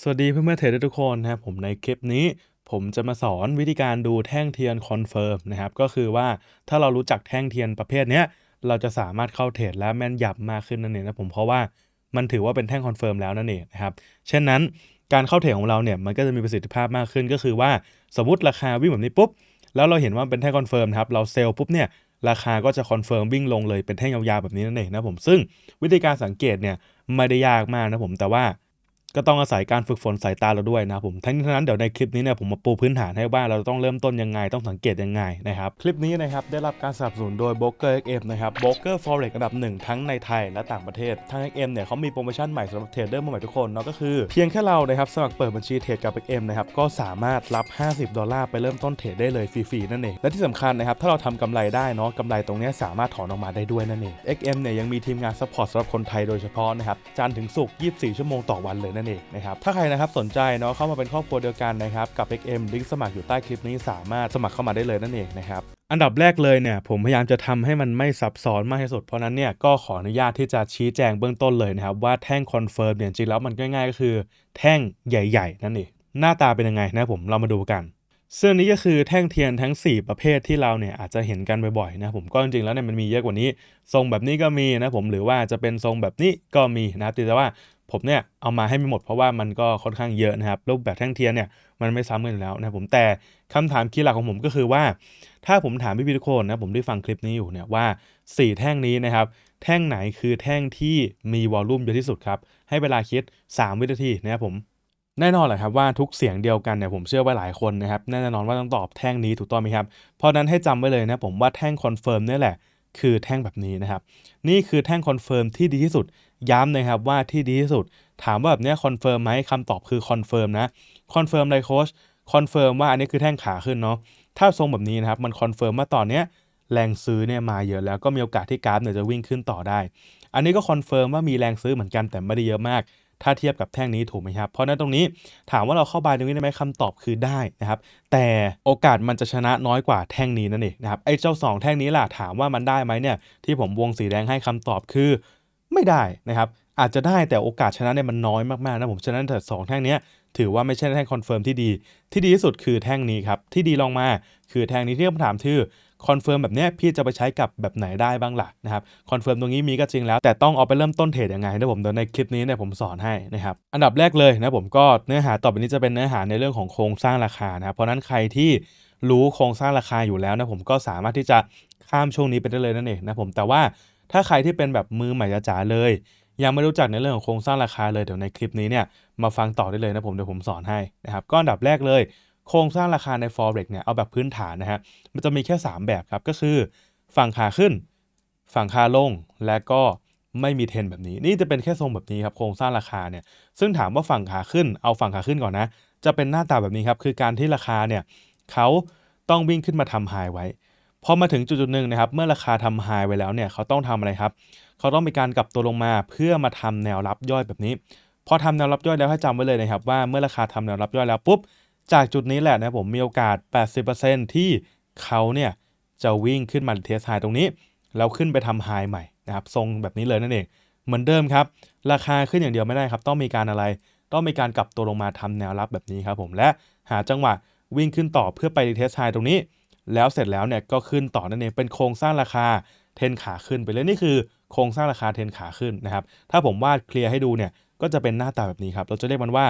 สวัสดีเพื่อนเพื่อนเทรดทุกคนนะครับผมในคลิปนี้ ผมจะมาสอนวิธีการดูแท่งเทียนคอนเฟิร์มนะครับก็คือว่าถ้าเรารู้จักแท่งเทียนประเภทเนี้ยเราจะสามารถเข้าเทรดและแม่นยำมากขึ้นนั่นเองนะผมเพราะว่ามันถือว่าเป็นแท่งคอนเฟิร์มแล้วนั่นเองนะครับเช่นนั้นการเข้าเทรดของเราเนี่ยมันก็จะมีประสิทธิภาพมากขึ้นก็คือว่าสมมติราคาวิ่งแบบนี้ปุ๊บ แล้วเราเห็นว่าเป็นแท่งคอนเฟิร์มครับเราเซลล์ปุ๊บเนี่ยราคาก็จะคอนเฟิร์มวิ่งลงเลยเป็นแท่งยาวๆแบบนี้นั่นเองนะผมซึ่งวิธีการสังเกตเนี่ยไม่ได้ยากมากนะผมแต่ว่าก็ต้องอาศัยการฝึกฝนสายตาเราด้วยนะผมทั้งนี้ทั้งนั้นเดี๋ยวในคลิปนี้เนี่ยผมมาปูพื้นฐานให้ว่าเราต้องเริ่มต้นยังไง ต้องสังเกตยังไงนะครับ คลิปนี้นะครับ ได้รับการสนับสนุนโดย b r o k e r XM นะครับ b r o k e r Forex อระดับหนึ่งทั้งในไทยและต่างประเทศทาง XM เนี่ยเขามีโปรโมชั่นใหม่สำหรับเทรดเดอร์มใหม่ทุกคนเนาะก็คือเพียงแค่เรานะครับสมัครเปิดบัญชีเทรดกับ XM นะครับก็สามารถรับ50ดอลลาร์ไปเริ่มต้นเทรดได้เลยฟรีๆนั่นเองและที่สำคัญนะครับถ้าเราทำกำไรได้เนาะกำไรตรงนี้สามารถถอนออกมาได้ด้วยนั่นเอง XM เนี่ยยังมีทีมงานซัพพอร์ตสำหรับคนไทยโดยเฉพาะนะครับจันถึงศุกร์24ชั่วโมงต่อวันเลยนั่นนเองนะครับถ้าใครนะครับสนใจเนาะเข้ามาเป็นครอบครัวเดียวกันนะครับกับ XM ลิงก์สมัครอยู่ใต้คลิปนี้สามารถสมัครเข้ามาได้เลยนั่นเองนะครับอันดับแรกเลยเนี่ยผมพยายามจะทำให้มันไม่ซับซ้อนมากที่สุดเพราะนั้นเนี่ยก็ขออนุญาตที่จะชี้แจงเบื้องต้นเลยนะครับ ว่าแท่งคอนเฟิร์มเนี่ยจริงแล้วมันง่ายๆ ก็คือแท่งใหญ่ๆ นั่นเองหน้าตาเป็นยังไงนะผมเรามาดูกันซึ่งนี้ก็คือแท่งเทียนทั้ง 4 ประเภทที่เราเนี่ยอาจจะเห็นกันบ่อยๆนะผมก็จริงๆแล้วเนี่ยมันมีเยอะกว่านี้ ทรงแบบนี้ก็มีนะผมหรือว่าจะเป็นทรงแบบนี้ก็มีนะแต่ว่าผมเนี่ยเอามาให้ไม่หมด เพราะว่ามันก็ค่อนข้างเยอะนะครับรูปแบบแท่งเทียนเนี่ยมันไม่ซ้ำกันแล้วนะผมแต่คำถามคีย์หลักของผมก็คือว่าถ้าผมถามพี่พีทุกคนนะผมได้ฟังคลิปนี้อยู่เนี่ยว่า 4 แท่งนี้นะครับแท่งไหนคือแท่งที่มีวอลลุ่มเยอะที่สุดครับให้เวลาคิด 3 วินาทีนะครับผม แน่นอนแหละครับ ว่าทุกเสียงเดียวกันเนี่ยผมเชื่อว่าหลายคนนะครับแน่นอนว่าต้องตอบแท่งนี้ถูกต้องไหมครับเพราะนั้นให้จำไว้เลยนะผมว่าแท่งคอนเฟิร์มนี่แหละคือแท่งแบบนี้นะครับนี่คือแท่งคอนเฟิร์มที่ดีที่สุดย้ำนะครับว่าที่ดีที่สุด ถามว่าแบบนี้คอนเฟิร์มไหมคำตอบคือคอนเฟิร์มนะ คอนเฟิร์มเลยโค้ช คอนเฟิร์มว่าอันนี้คือแท่งขาขึ้นเนาะ ถ้าทรงแบบนี้นะครับ มันคอนเฟิร์มว่าตอนนี้แรงซื้อเนี่ยมาเยอะ แล้ว ก็มีโอกาสที่กราฟเนี่ยจะวิ่งขึ้นต่อได้ อันนี้ก็คอนเฟิร์มว่ามีแรงซื้อเหมือนกัน แต่ไม่ได้เยอะมาก ถ้าเทียบกับแท่งนี้ถูกไหมครับ เพราะนั้นตรงนี้ถามว่าเราเข้าบายตรงนี้ได้ไหมคำตอบคือได้นะครับ แต่โอกาสมันจะชนะน้อยกว่าแท่งนี้นั่นเองนะครับไอ้เจ้า2แท่งนี้ล่ะ ถามว่ามันได้ไหมเนี่ยที่ผมวงสีแดงให้คำตอบคือไม่ได้นะครับ อาจจะได้แต่โอกาสชนะเนี่ยมันน้อยมากๆนะผมฉะนั้นแต่สองแท่งนี้ถือว่าไม่ใช่แท่งคอนเฟิร์มที่ดี ที่ดีที่สุดคือแท่งนี้ครับที่ดีลองมา คือแท่งนี้ที่ผมถามคือคอนเฟิร์มแบบนี้พี่จะไปใช้กับแบบไหนได้บ้างล่ะนะครับคอนเฟิร์มตรงนี้มีก็จริงแล้วแต่ต้องเอาไปเริ่มต้นเทรดยังไงนะผมเดี๋ยวในคลิปนี้เนี่ยผมสอนให้นะครับ อันดับแรกเลยนะผมก็เนื้อหาต่อไปนี้จะเป็นเนื้อหาในเรื่องของโครงสร้างราคานะครับเพราะนั้นใครที่รู้โครงสร้างราคาอยู่แล้วนะผมก็สามารถที่จะข้ามช่วงนี้ไปได้เลยนั่นเองนะผมแต่ว่าถ้าใครที่เป็นแบบมือใหม่จ๋าเลย ยังไม่รู้จักในเรื่องของโครงสร้างราคาเลยเดี๋ยวในคลิปนี้เนี่ยมาฟังต่อได้เลยนะผมเดี๋ยวผมสอนให้นะครับก้อนดับแรกเลย โครงสร้างราคาใน forex เนี่ยเอาแบบพื้นฐานนะฮะมันจะมีแค่3แบบครับก็คือฝั่งขาขึ้น ฝั่งขาลงและก็ไม่มีเทนแบบนี้ นี่จะเป็นแค่ทรงแบบนี้ครับโครงสร้างราคาเนี่ยซึ่งถามว่าฝั่งขาขึ้นเอาฝั่งขาขึ้นก่อนนะ จะเป็นหน้าตาแบบนี้ครับคือการที่ราคาเนี่ยเขาต้องวิ่งขึ้นมาทำไฮไว้พอมาถึงจุดจุดหนึ่งนะครับเมื่อราคาทำหายไวแล้วเนี่ยเขาต้องทำอะไรครับ เขาต้องมีการกลับตัวลงมาเพื่อมาทำแนวรับย่อยแบบนี้พอทำแนวรับย่อยแล้วให้จำไว้เลยนะครับว่าเมื่อราคาทำแนวรับย่อยแล้วปุ๊บ จากจุดนี้แหละนะผมมีโอกาส 80%ที่เขาเนี่ยจะวิ่งขึ้นมาเทสไฮตรงนี้แล้วขึ้นไปทำไฮใหม่นะครับทรงแบบนี้เลยนั่นเอง เหมือนเดิมครับราคาขึ้นอย่างเดียวไม่ได้ครับ ต้องมีการอะไร ต้องมีการกลับตัวลงมาทำแนวรับแบบนี้ครับผมและหาจังหวะวิ่งขึ้นต่อเพื่อไปีเทสไฮตรงนี้แล้วเสร็จแล้วเนี่ยก็ขึ้นต่อนั่นเองเป็นโครงสร้างราคาเทนขาขึ้นไปเลยนี่คือ โครงสร้างราคาเทนขาขึ้นนะครับถ้าผมวาดเคลียร์ให้ดูเนี่ยก็จะเป็นหน้าตาแบบนี้ครับเราจะเรียกมันว่า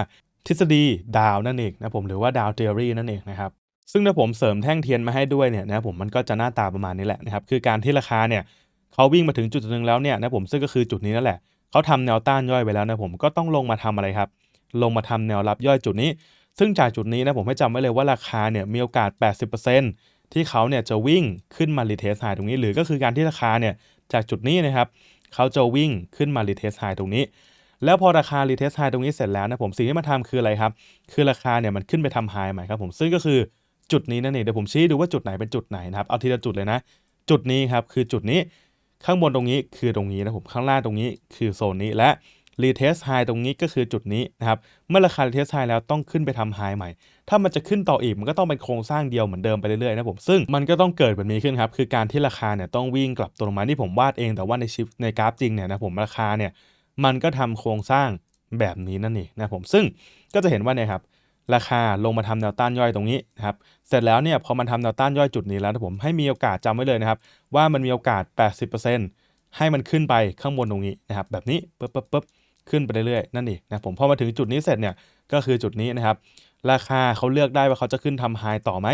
ทฤษฎีดาวนั่นเองนะผมหรือว่าดาวเทอรี่นั่นเองนะครับซึ่งถ้าผมเสริมแท่งเทียนมาให้ด้วยเนี่ยนะผมมันก็จะหน้าตาประมาณนี้แหละนะครับคือการที่ราคาเนี่ยเขาวิ่งมาถึงจุดหนึ่งแล้วเนี่ยนะผมซึ่งก็คือจุดนี้นั่นแหละเขาทำแนวต้านย่อยไปแล้วนะผมก็ต้องลงมาทำอะไรครับลงมาทำแนวรับย่อยจุดนี้ ซึ่งจากจุดนี้นะผมให้จำไว้เลยว่าราคาเนี่ยมีโอกาส80%ที่เขาเนี่ยจะวิ่งขึ้นมารีเทสไฮตรงนี้ หรือก็คือการที่ราคาเนี่ยจากจุดนี้นะครับเขาจะวิ่งขึ้นมารีเทสไฮตรงนี้ แล้วพอราคารีเทสไฮตรงนี้เสร็จแล้วนะผมสิ่งที่มาทำคืออะไรครับคือราคาเนี่ยมันขึ้นไปทำไฮใหม่ครับ ผมซึ่งก็คือจุดนี้นั่นเองเดี๋ยวผมชี้ดูว่าจุดไหนเป็นจุดไหนนะครับเอาทีละจุดเลยนะจุดนี้ครับคือจุดนี้ข้างบนตรงนี้คือตรงนี้นะผมข้างล่างตรงนี้ คือโซนนี้และรีเทสไฮตรงนี้ก็คือจุดนี้ นะครับ เมื่อราคารีเทสไฮแล้วต้องขึ้นไปทำไฮใหม่ ถ้ามันจะขึ้นต่ออีกมันก็ต้องเป็นโครงสร้างเดียวเหมือนเดิมไปเรื่อยๆนะผม ซึ่งมันก็ต้องเกิดแบบนี้ขึ้นครับ คือการที่ราคาเนี่ยต้องวิ่งกลับตัวลงมาที่ผมวาดเอง แต่ว่าในชิปในกราฟจริงเนี่ยนะผมราคาเนี่ยมันก็ทำโครงสร้างแบบนี้นั่นเองนะผม ซึ่งก็จะเห็นว่าเนี่ยครับราคาลงมาทำแนวต้านย่อยตรงนี้ นะครับ เสร็จแล้วเนี่ยพอมันทำแนวต้านย่อยจุดนี้แล้วนะผมให้มีโอกาสจำไว้เลยนะครับว่ามันมีโอกาส 80%ให้มันขึ้นไปข้างบนตรงนี้นะครับแบบนี้ปึ๊บปึ๊บปึ๊บขึ้นไปเรื่อยๆ นั่นเองนะ ผมพอมาถึงจุดนี้เสร็จเนี่ยก็คือจุดนี้นะครับ ราคาเขาเลือกได้ว่าเขาจะขึ้นทำไฮต่อไหม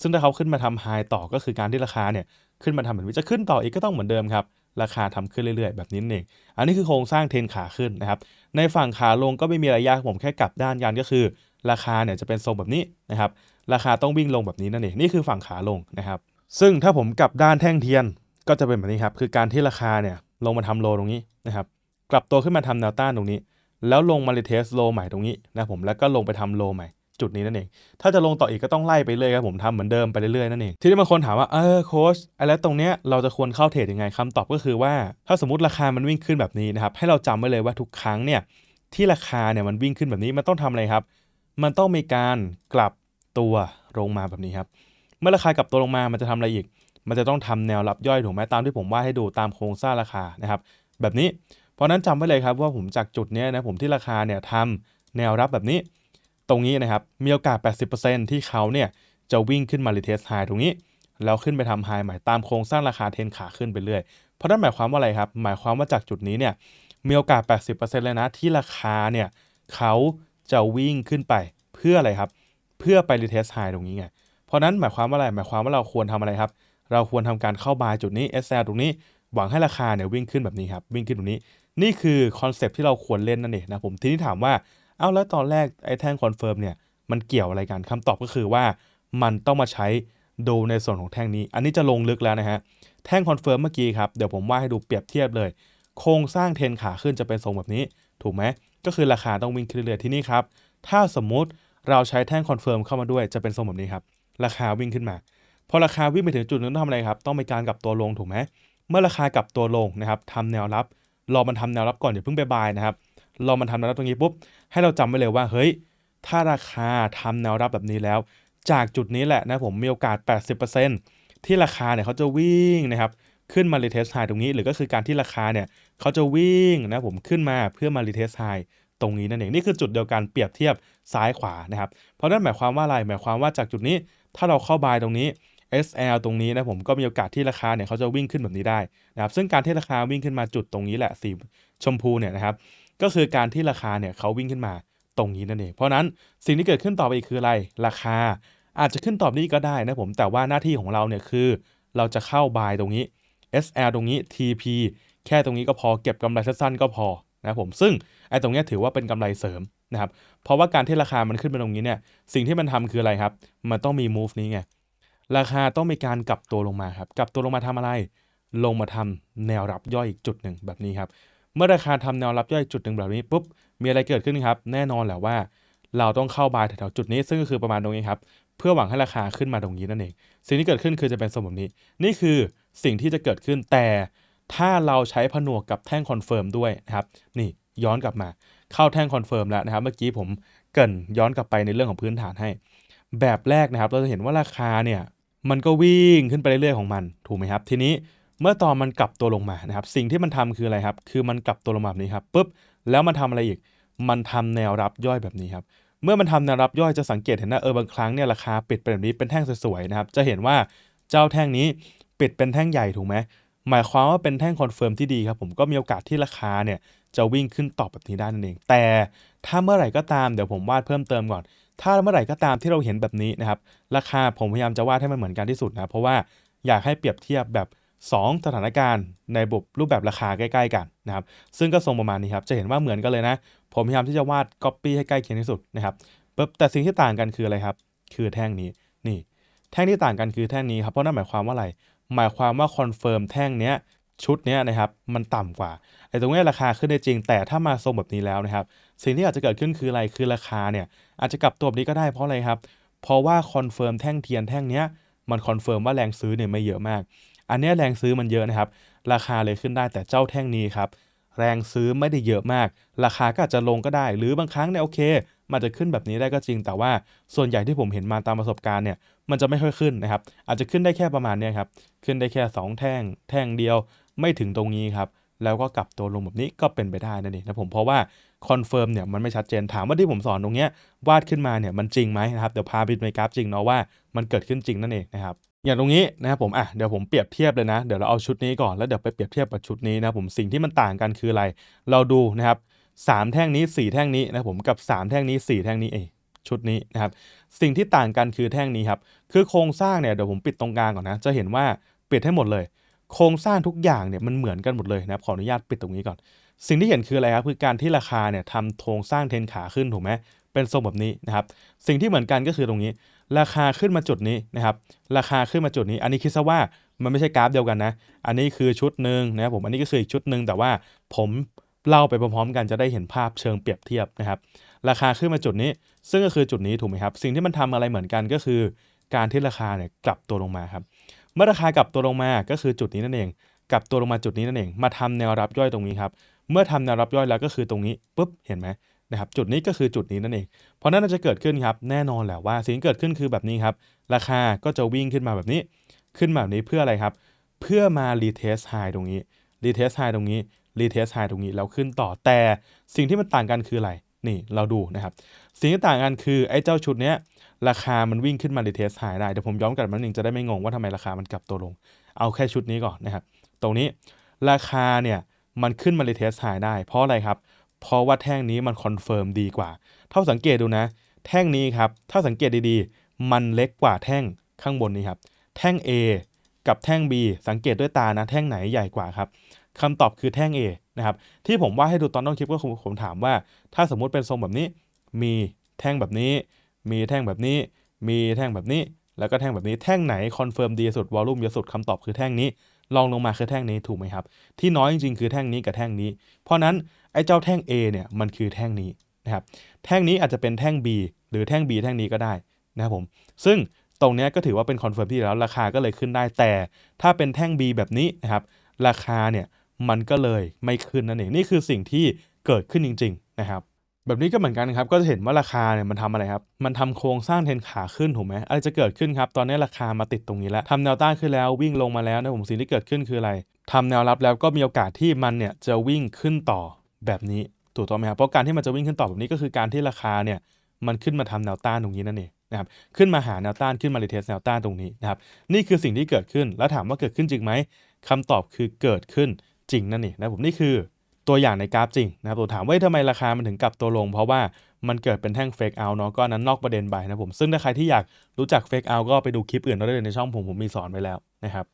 ซึ่งถ้าเขาขึ้นมาทำไฮต่อก็คือการที่ราคาเนี่ยขึ้นมาทำมือนี้จะขึ้นต่ออีกก็ต้องเหมือนเดิมครับ ราคาทำขึ้นเรื่อย ๆแบบนี้เอง อันนี้คือโครงสร้างเทนขาขึ้นนะครับ ในฝั่งขาลงก็ไม่มีอะไรยากผมแค่กลับด้านกันก็คือ ราคาเนี่ยจะเป็นทรงแบบนี้นะครับ ราคาต้องวิ่งลงแบบนี้นั่นเอง นี่คือฝั่งขาลงนะครับ ซึ่งถ้าผมกลับด้านแท่งเทียนก็จะเป็นแบบนี้ครับ คือการที่ราคาเนี่ยลงมาทำโลตรงนี้นะครับกลับตัวขึ้นมาทำแนวต้านตรงนี้ แล้วลงมาริเทสโลใหม่ตรงนี้นะผมแล้วก็ลงไปทำโล ใหม่จุดนี้นั่นเองถ้าจะลงต่ออีกก็ต้องไล่ไปเรื่อยครับผมทำเหมือนเดิมไปเรื่อยๆนั่นเองทีนี้บางคนถามว่าเออโค้ชอะไรตรงเนี้ยเราจะควรเข้าเทรดยังไง คำตอบก็คือว่าถ้าสมมติราคามันวิ่งขึ้นแบบนี้นะครับให้เราจำไว้เลยว่าทุกครั้งเนี่ยที่ราคาเนี่ยมันวิ่งขึ้นแบบนี้มันต้องทำอะไรครับ มันต้องมีการกลับตัวลงมาแบบนี้ครับเมื่อราคากลับตัวลงมามันจะทำอะไรอีก มันจะต้องทำแนวรับย่อยถูกไหมตามที่ผมว่าให้ดูตามโครงสร้างราคานะครับแบบนี้เพราะนั้นจำไว้เลยครับว่าผมจากจุดนี้นะผมที่ราคาเนี่ยทำแนวรับแบบนี้ตรงนี้นะครับมีโอกาส 80%ที่เขาเนี่ยจะวิ่งขึ้นมารีเทสไฮตรงนี้แล้วขึ้นไปทำไฮใหม่ตามโครงสร้างราคาเทนขาขึ้นไปเรื่อยเพราะนั้นหมายความ ว่าอะไรครับ หมายความว่าจากจุดนี้เนี่ยมีโอกาส 80%เลยนะที่ราคาเนี่ยเขาจะวิ่งขึ้นไปเพื่ออะไรครับ เพื่อไปรีเทสไฮตรงนี้ไงเพราะนั้นหมายความว่าอะไรหมายความว่าเราควรทำอะไรครับเราควรทำการเข้าบายจุดนี้ SL ตรงนี้หวังให้ราคาเนี่ยวิ่งขึ้นแบบนี้ครับวิ่งขึ้นตรงนี้นี่คือคอนเซปที่เราควรเล่นนั่นเองนะผมทีนี้ถามว่าเอาแล้วตอนแรก ไอ้แท่งคอนเฟิร์มเนี่ยมันเกี่ยวอะไรกันคำตอบก็คือว่ามันต้องมาใช้ดูในส่วนของแท่งนี้ อันนี้จะลงลึกแล้วนะฮะ แท่งคอนเฟิร์มเมื่อกี้ครับเดี๋ยวผมว่าให้ดูเปรียบเทียบเลย โครงสร้างเทนขาขึ้นจะเป็นทรงแบบนี้ถูกไหมก็คือราคาต้องวิ่งขึ้นเรื่อยๆที่นี่ครับถ้าสมมุติเราใช้แท่งคอนเฟิร์มเข้ามาด้วยจะเป็นทรงแบบนี้ครับราคาวิ่งขึ้นมาพอราคาวิ่งไปถึงจุดนึงต้องทำอะไรครับต้องมีการกลับตัวลงถูกไหมเมื่อราคากลับตัวลงนะครับทำแนวรับรอมันทำแนวรับก่อนอย่าเพิ่งไปบายนะครับรอมันทำแนวรับตรงนี้ปุ๊บให้เราจำไว้เลยว่าเฮ้ยถ้าราคาทำแนวรับแบบนี้แล้วจากจุดนี้แหละนะผมมีโอกาส 80%ที่ราคาเนี่ยเขาจะวิ่งนะครับขึ้นมารีเทสไฮตรงนี้ หรือก็คือการที่ราคาเนี่ยเขาจะวิ่งนะผมขึ้นมาเพื่อมารีเทสไฮตรงนี้นั่นเองนี่คือจุดเดียวกันเปรียบเทียบซ้ายขวานะครับเพราะนั่นหมายความว่าอะไรหมายความว่าจากจุดนี้ถ้าเราเข้าบายตรงนี้ SL ตรงนี้นะผมก็มีโอกาสที่ราคาเนี่ยเขาจะวิ่งขึ้นแบบนี้ได้นะครับซึ่งการที่ราคาวิ่งขึ้นมาจุดตรงนี้แหละสีชมพูเนี่ยนะครับก็คือการที่ราคาเนี่ยเขาวิ่งขึ้นมาตรงนี้นั่นเองเพราะนั้นสิ่งที่เกิดขึ้นต่อไปคืออะไร ราคา อาจจะขึ้นต่อนี้ก็ได้นะผมแต่ว่าหน้าที่ของเราเนี่ยคือ เราจะเข้าบายตรงนี้ SL ตรงนี้ TP แค่ตรงนี้ก็พอเก็บกำไรสั้นๆก็พอนะผมซึ่งไอ้ตรงนี้ถือว่าเป็นกำไรเสริมนะครับเพราะว่าการที่ราคามันขึ้นมาตรงนี้เนี่ยสิ่งที่มันทำคืออะไรครับมันต้องมี move นี้ไงราคาต้องมีการกลับตัวลงมาครับ กลับตัวลงมาทำอะไร ลงมาทำแนวรับย่อยจุดหนึ่งแบบนี้ครับ เมื่อราคาทำแนวรับย่อยจุดหนึ่งแบบนี้ ปุ๊บ มีอะไรเกิดขึ้นครับ แน่นอนแหละว่า เราต้องเข้าบายแถวจุดนี้ซึ่งก็คือประมาณตรงนี้ครับ เพื่อหวังให้ราคาขึ้นมาตรงนี้นั่นเอง สิ่งที่เกิดขึ้นคือจะเป็นสมมตินี้ นี่คือสิ่งที่จะเกิดขึ้น แต่ ถ้าเราใช้ผนวกกับแท่งคอนเฟิร์มด้วยนะครับ นี่ย้อนกลับมาเข้าแท่งคอนเฟิร์มแล้วนะครับ เมื่อกี้ผมเกินย้อนกลับไปในเรื่องของพื้นฐานให้ แบบแรกนะครับ เราจะเห็นว่าราคาเนี่ยมันก็วิ่งขึ้นไปเรื่อย ๆของมัน ถูกไหมครับ ทีนี้เมื่อตอนมันกลับตัวลงมานะครับสิ่งที่มันทำคืออะไรครับคือมันกลับตัวลงมาแบบนี้ครับปุ๊บแล้วมันทำอะไรอีก มันทำแนวรับย่อยแบบนี้ครับเมื่อมันทำแนวรับย่อยจะสังเกตเห็นนะเออบางครั้งเนี่ยราคา ปิดเป็นแบบนี้ เป็นแท่งสวยๆนะครับจะเห็นว่าเจ้าแท่งนี้ปิดเป็นแท่งใหญ่ถูกไหมหมายความว่าเป็นแท่งคอนเฟิร์มที่ดีครับผมก็มีโอกาสที่ราคาเนี่ยจะวิ่งขึ้นตอบแบบนี้ได้นั่นเอง แต่ถ้าเมื่อไหร่ก็ตามเดี๋ยวผมวาดเพิ่มเติมก่อนถ้าเมื่อไหร่ก็ตามที่เราเห็นแบบนี้นะครับ ราคาผมพยายามจะวาดให้มันเหมือนกันที่สุดนะ เพราะว่าอยากให้เปรียบเทียบแบบ2สถานการณ์ในบบรูปแบบราคาใกล้ๆกันนะครับ ซึ่งก็ทรงประมาณนี้ครับ จะเห็นว่าเหมือนกันเลยนะ ผมพยายามที่จะวาด Copy ให้ใกล้เคียงที่สุดนะครับปุ๊บแต่สิ่งที่ต่างกันคืออะไรครับ คือแท่งนี้ นี่ แท่งที่ต่างกันคือแท่งนี้ครับ เพราะนั่นหมายความว่าอะไร หมายความว่าคอนเฟิร์มแท่งเนี้ยชุดเนี้ยนะครับ มันต่ำกว่าไอ้ตรงนี้ราคาขึ้นได้จริง แต่ถ้ามาทรงแบบนี้แล้วนะครับสิ่งที่อาจจะเกิดขึ้นคืออะไร คือราคาเนี่ยอาจจะกลับตัวนี้ก็ได้ เพราะอะไรครับ เพราะว่าคอนเฟิร์มแท่งเทียนแท่งเนี้ยมันคอนเฟิร์มว่าแรงซื้อเนี่ยไม่เยอะมาก อันนี้แรงซื้อมันเยอะนะครับ ราคาเลยขึ้นได้แต่เจ้าแท่งนี้ครับ แรงซื้อไม่ได้เยอะมาก ราคาก็อาจจะลงก็ได้ หรือบางครั้งเนี่ยโอเค มันจะขึ้นแบบนี้ได้ก็จริง แต่ว่าส่วนใหญ่ที่ผมเห็นมาตามประสบการณ์เนี่ย มันจะไม่ค่อยขึ้นนะครับ อาจจะขึ้นได้แค่ประมาณนี้ครับ ขึ้นได้แค่ 2 แท่ง แท่งเดียวไม่ถึงตรงนี้ครับ แล้วก็กลับตัวลงแบบนี้ก็เป็นไปได้นั่นเองนะผมเพราะว่าคอนเฟิร์มเนี่ยมันไม่ชัดเจนถามว่าที่ผมสอนตรงเนี้ย วาดขึ้นมาเนี่ยมันจริงไหมนะครับเดี๋ยวพาไปดูในกราฟจริงเนาะว่ามันเกิดขึ้นจริงนั่นเองนะครับอย่างตรงนี้นะครับผมอ่ะเดี๋ยวผมเปรียบเทียบเลยนะเดี๋ยวเราเอาชุดนี้ก่อน แล้วเดี๋ยวไปเปรียบเทียบกับชุดนี้นะผมสิ่งที่มันต่างกันคืออะไร เราดูนะครับสามแท่งนี้ 4 แท่งนี้นะผมกับ 3 แท่งนี้ 4 แท่งนี้เองชุดนี้นะครับ สิ่งที่ต่างกันคือแท่งนี้ครับคือโครงสร้างเนี่ยเดี๋ยวผมปิดตรงกลางก่อนนะ จะเห็นว่าปิดให้หมดเลย โครงสร้างทุกอย่างเนี่ยมันเหมือนกันหมดเลยนะครับขออนุญาตปิดตรงนี้ก่อนสิ่งที่เห็นคืออะไรครับคือ การที่ราคาเนี่ยทำโครงสร้างเทนขาขึ้นถูกไหมเป็นทรงแบบนี้นะครับสิ่งที่เหมือนกันก็คือตรงนี้ ราคาขึ้นมาจุดนี้นะครับ ราคาขึ้นมาจุดนี้อันนี้คิดซะว่ามันไม่ใช่กราฟเดียวกันนะ อันนี้คือชุดหนึ่งนะครับ ผมอันนี้ก็คืออีกชุดหนึ่งแต่ว่าผมเล่าไปพร้อมๆ กันจะได้เห็นภาพเชิงเปรียบเทียบนะครับ ราคาขึ้นมาจุดนี้ซึ่งก็คือจุดนี้ถูกไหมครับสิ่งที่มันทำอะไรเหมือนกันก็คือการที่ราคาเนี่ยกลับตัวลงมาครับเมื่อราคากลับตัวลงมาก็คือจุดนี้นั่นเองกลับตัวลงมาจุดนี้นั่นเองมาทำแนวรับย่อยตรงนี้ครับเมื่อทำแนวรับย่อยแล้วก็คือตรงนี้ปุ๊บเห็นไหมนะครับจุดนี้ก็คือจุดนี้นั่นเองเพราะนั้นจะเกิดขึ้นครับแน่นอนแหละว่าสิ่งเกิดขึ้นคือแบบนี้ครับ ราคาก็จะวิ่งขึ้นมาแบบนี้ ขึ้นมาแบบนี้เพื่ออะไรครับ เพื่อมารีเทสไฮตรงนี้รีเทสไฮตรงนี้รีเทสไฮตรงนี้แล้วขึ้นต่อแต่สิ่งที่มันต่างกันคืออะไรนี่ เราดูนะครับ สิ่งที่ต่างกันคือไอ้เจ้าชุดเนี้ยราคามันวิ่งขึ้นมารีเทสไฮได้เดี๋ยวผมย้อนกลับมาหนึ่งจะได้ไม่งงว่าทำไมราคามันกลับตัวลงเอาแค่ชุดนี้ก่อนนะครับตรงนี้ราคาเนี่ยมันขึ้นมาเลยเทสไฮได้เพราะอะไรครับ เพราะว่าแท่งนี้มันคอนเฟิร์มดีกว่า เท่าสังเกตดูนะ แท่งนี้ครับถ้าสังเกตดีๆ มันเล็กกว่าแท่งข้างบนนี้ครับ แท่ง A กับแท่ง B สังเกตด้วยตานะแท่งไหนใหญ่กว่าครับคำตอบคือแท่ง A นะครับที่ผมว่าให้ดูตอนต้นคลิปก็ผมถามว่า ถ้าสมมุติเป็นทรงแบบนี้ มีแท่งแบบนี้ มีแท่งแบบนี้ มีแท่งแบบนี้ แล้วก็แท่งแบบนี้แท่งไหนคอนเฟิร์มดีสุดวอลลุ่มเยอะสุดคำตอบคือแท่งนี้ลองลงมาคือแท่งนี้ ถูกไหมครับ ที่น้อยจริงๆ คือแท่งนี้กับแท่งนี้ เพราะนั้นไอ้เจ้าแท่ง A เนี่ยมันคือแท่งนี้นะครับแท่งนี้อาจจะเป็นแท่ง B หรือแท่ง B แท่งนี้ก็ได้นะครับผมซึ่งตรงนี้ก็ถือว่าเป็นคอนเฟิร์มที่แล้วราคาก็เลยขึ้นได้แต่ถ้าเป็นแท่ง B แบบนี้นะครับราคาเนี่ยมันก็เลยไม่ขึ้นนั่นเองนี่คือสิ่งที่เกิดขึ้นจริง ๆ นะครับแบบนี้ก็เหมือนกันครับ ก็จะเห็นว่าราคาเนี่ยมันทำอะไรครับ มันทำโครงสร้างเทนขาขึ้นถูกไหมอะไรจะเกิดขึ้นครับ ตอนนี้ราคามาติดตรงนี้แล้วทำแนวต้านขึ้นแล้ววิ่งลงมาแล้วนะผม สิ่งที่เกิดขึ้นคืออะไร ทำแนวรับแล้วก็มีโอกาสที่มันเนี่ยจะวิ่งขึ้นต่อ แบบนี้ถูกต้องไหมครับ เพราะการที่มันจะวิ่งขึ้นต่อแบบนี้ก็คือการที่ราคาเนี่ย มันขึ้นมาทำแนวต้านตรงนี้นั่นเองนะครับ ขึ้นมาหาแนวต้านขึ้นมารีเทสแนวต้านตรงนี้นะครับ นี่คือสิ่งที่เกิดขึ้น แล้วถามว่าเกิดขึ้นจริงไหมคำตอบคือเกิดขึ้นจริงนั่นเองนะผมนี่คือตัวอย่างในกราฟจริงนะครับ ตัวถามว่าทำไมราคามันถึงกลับตัวลง เพราะว่ามันเกิดเป็นแท่งเฟกเอาเนาะ ก็นั้นนอกประเด็นไปนะผม ซึ่งถ้าใครที่อยากรู้จักเฟกเอา ก็ไปดูคลิปอื่นได้เลยในช่องผม ผมมีสอนไว้แล้วนะครับ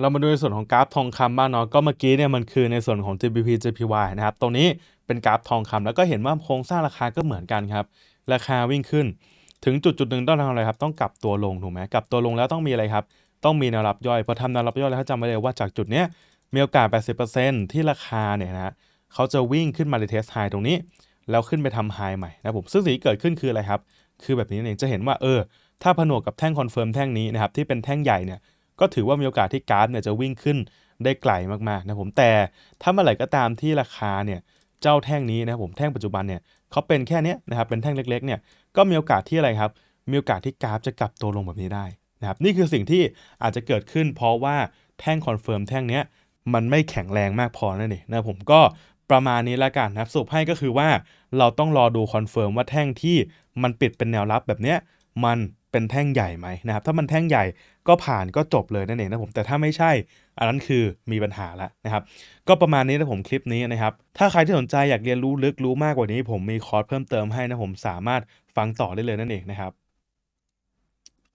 เรามาดูในส่วนของกราฟทองคำบ้างเนาะ ก็เมื่อกี้เนี่ยมันคือในส่วนของ GBP JPY นะครับ ตรงนี้เป็นกราฟทองคำแล้วก็เห็นว่าโครงสร้างราคาก็เหมือนกันครับ ราคาวิ่งขึ้นถึงจุดจุดหนึ่งต้องทำอะไรครับ ต้องกลับตัวลงถูกไหมกลับตัวลงแล้วต้องมีอะไรครับ ต้องมีแนวรับย่อยพอทำแนวรับย่อยแล้วจำไว้เลยว่าจากจุดเนี้ยมีโอกาส80%ที่ราคาเนี่ยนะเขาจะวิ่งขึ้นมาในเทสไฮตรงนี้ แล้วขึ้นไปทำไฮใหม่นะผมซึ่งสิ่งที่เกิดขึ้นคืออะไรครับ คือแบบนี้เองจะเห็นว่าเออถ้าผนวกกับแท่งคอนเฟิร์มแท่งนี้นะครับที่เป็นแท่งใหญ่เนี่ยก็ถือว่ามีโอกาสที่การาฟเนี่ยจะวิ่งขึ้นได้ไกลมากๆนะผมแต่ถ้าเมื่อไหร่ก็ตามที่ราคาเนี่ยเจ้าแท่งนี้นะผมแท่งปัจจุบันเนี่ยเขาเป็นแค่นี้นะครับเป็นแท่งเล็กๆเนี่ยก็มีโอกาสที่อะไรครับ มีโอกาสที่การาฟจะกลับตัวลงแบบนี้ได้นะครับนี่คือสิ่งที่อาจจะเกิดขึ้น เพราะว่าแท่งคอนเฟิร์มแท่งนี้มันไม่แข็งแรงมากพอนั่นเองนะผมก็ประมาณนี้ละกันนะครับสุปให้ก็คือว่าเราต้องรอดูคอนเฟิร์มว่าแท่งที่มันปิดเป็นแนวรับแบบเนี้ยมันเป็นแท่งใหญ่ไหมนะครับถ้ามันแท่งใหญ่ก็ผ่านก็จบเลยนั่นเองนะผมแต่ถ้าไม่ใช่ อันนั้นคือมีปัญหาละนะครับ ก็ประมาณนี้นะผมคลิปนี้นะครับ ถ้าใครที่สนใจอยากเรียนรู้ลึกรู้มากกว่านี้ ผมมีคอร์สเพิ่มเติมให้นะผมสามารถฟังต่อได้เลยนั่นเองนะครับ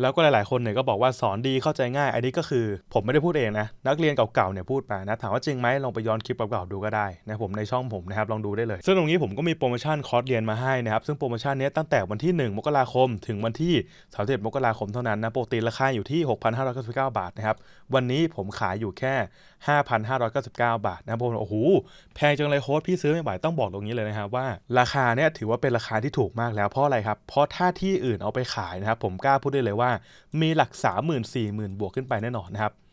แล้วก็หลายๆ คนเนี่ยก็บอกว่าสอนดีเข้าใจง่าย อันนี้ก็คือผมไม่ได้พูดเองนะ นักเรียนเก่า ๆ เนี่ยพูดมานะ ถามว่าจริงไหมลองไปย้อนคลิปเก่าๆดูก็ได้นะผมในช่องผมนะครับลองดูได้เลยซึ่งตรงนี้ผมก็มีโปรโมชั่นคอร์สเรียนมาให้นะครับซึ่งโปรโมชั่นนี้ตั้งแต่วันที่ 1 มกราคม ถึงวันที่ 31 มกราคมเท่านั้นนะโปรตีนราคาอยู่ที่ 6,599 บาทนะครับวันนี้ผมขายอยู่แค่5,599บาทนะผมโอ้โหแพงจังเลยโค้ดพี่ซื้อไม่ไหวต้องบอกตรงนี้เลยนะครับว่า ราคาเนี่ยถือว่าเป็นราคาที่ถูกมากแล้วเพราะอะไรครับ เพราะถ้าที่อื่นเอาไปขายนะครับ ผมกล้าพูดได้เลยว่า มีหลัก3 0 0 0 0 4 0 0 0 0 บวกขึ้นไปแน่นอนนะครับ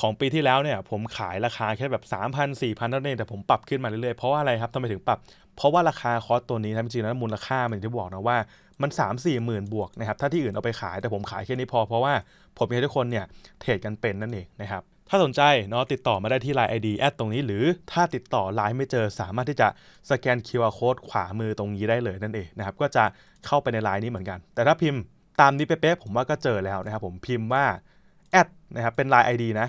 ของปีที่แล้วเนี่ยผมขายราคาแค่แบบ 3 0 0 0 4,000เท่านั้นเองแต่ผมปรับขึ้นมาเรื่อยๆเพราะว่าอะไรครับทำไมถึงปรับเพราะว่าราคาคอสตัวนี้นะจริงๆแล้วมูลค่ามันที่บอกนะว่ามัน 3 4มสี่หมื่นบวกนะครับถ้าที่อื่นเอาไปขายแต่ผมขายแค่นี้พอเพราะว่าผมให้ทุกคนเนี่ยเทรดกันเป็นนั่นเองนะครับถ้าสนใจเนาะติดต่อมาได้ที่ Line ID แอดตรงนี้หรือถ้าติดต่อ Line ไม่เจอสามารถที่จะสแกน QR Code ขวามือตรงนี้ได้เลยนั่นเองนะครับก็จะเข้าไปใน Line นี้เหมือนกัน แต่ถ้าพิมพ์ตามนี้เป๊ะๆผมว่าก็เจอแล้วนะครับผมพิมพ์ว่าแอดนะครับเป็น Line ID นะ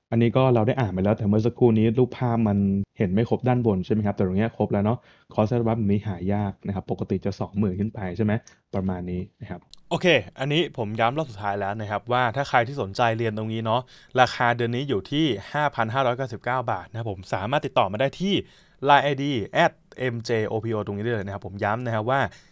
อันนี้ก็เราได้อ่านไปแล้ว แต่เมื่อสักครู่นี้ รูปภาพมันเห็นไม่ครบด้านบนใช่ไหมครับแต่ตรงนี้ครบแล้วเนาะคอร์สร์บแบบนี้หายากนะครับปกติจะ 20,000ขึ้นไปใช่ไหมประมาณนี้นะครับโอเค อันนี้ผมย้ำรอบสุดท้ายแล้วนะครับว่าถ้าใครที่สนใจเรียนตรงนี้เนาะราคาเดือนนี้อยู่ที่ 5,599 บาทนะผมสามารถติดต่อมาได้ที่ Line ID at mjopo ตรงนี้ได้เลยนะครับ ผมย้ำนะครับว่า